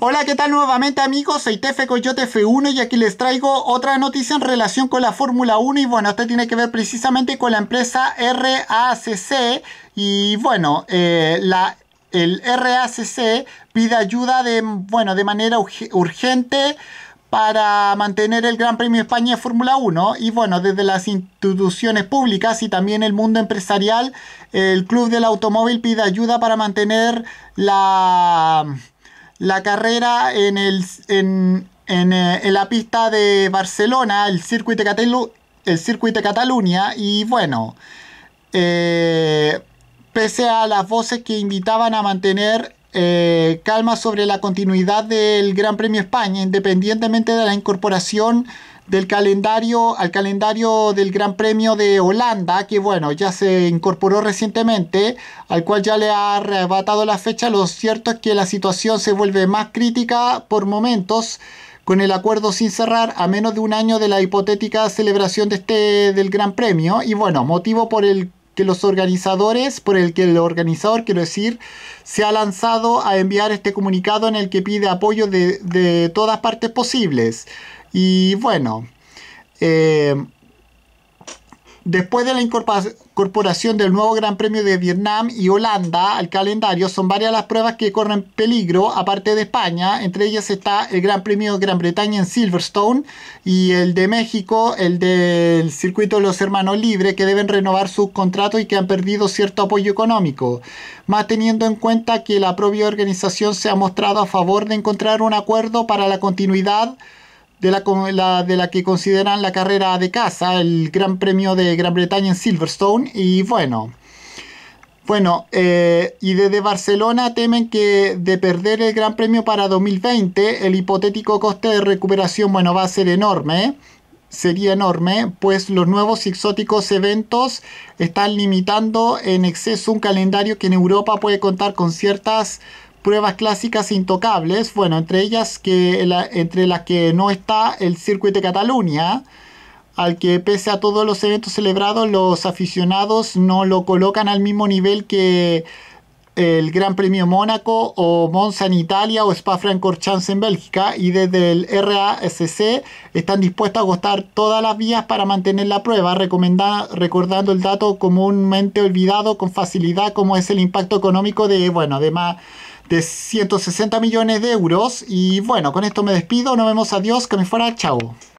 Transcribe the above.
Hola, ¿qué tal nuevamente amigos? Soy Tefe Coyote F1 y aquí les traigo otra noticia en relación con la Fórmula 1 y bueno, esta tiene que ver precisamente con la empresa RACC y bueno, eh, la, el RACC pide ayuda de, bueno, de manera urgente para mantener el Gran Premio España de Fórmula 1 y bueno, desde las instituciones públicas y también el mundo empresarial, el Club del Automóvil pide ayuda para mantener la la carrera en, el, eh, en, la pista de Barcelona, el circuito de, el circuito de Cataluña, y bueno, eh, pese a las voces que invitaban a mantener eh, calma sobre la continuidad del Gran Premio España, independientemente de la incorporación del calendario al calendario del Gran Premio de Holanda, que bueno, ya se incorporó recientemente, al cual ya le ha arrebatado la fecha. Lo cierto es que la situación se vuelve más crítica por momentos con el acuerdo sin cerrar a menos de un año de la hipotética celebración de este del Gran Premio y bueno, motivo por el los organizadores, por el que el organizador, quiero decir, se ha lanzado a enviar este comunicado en el que pide apoyo de, de todas partes posibles. Y bueno, eh, Después de la incorporación del nuevo Gran Premio de Vietnam y Holanda al calendario, son varias las pruebas que corren peligro, aparte de España. Entre ellas está el Gran Premio de Gran Bretaña en Silverstone y el de México, el del circuito de los hermanos libres, que deben renovar sus contratos y que han perdido cierto apoyo económico. Más teniendo en cuenta que la propia organización se ha mostrado a favor de encontrar un acuerdo para la continuidad de la, de la que consideran la carrera de casa, el Gran Premio de Gran Bretaña en Silverstone. Y bueno, bueno, eh, y desde Barcelona temen que de perder el Gran Premio para 2020, el hipotético coste de recuperación, bueno, va a ser enorme. sería enorme, pues los nuevos exóticos eventos están limitando en exceso un calendario que en Europa puede contar con ciertas pruebas clásicas intocables, bueno, entre ellas que entre las que no está el circuito de Cataluña, al que pese a todos los eventos celebrados, los aficionados no lo colocan al mismo nivel que el Gran Premio Mónaco o Monza en Italia o Spa-Francorchamps en Bélgica y desde el RASC están dispuestos a agotar todas las vías para mantener la prueba, recordando el dato comúnmente olvidado con facilidad como es el impacto económico de, bueno, además de 160 millones de euros. Y bueno, con esto me despido. Nos vemos. Adiós. Que me fuera. Chao.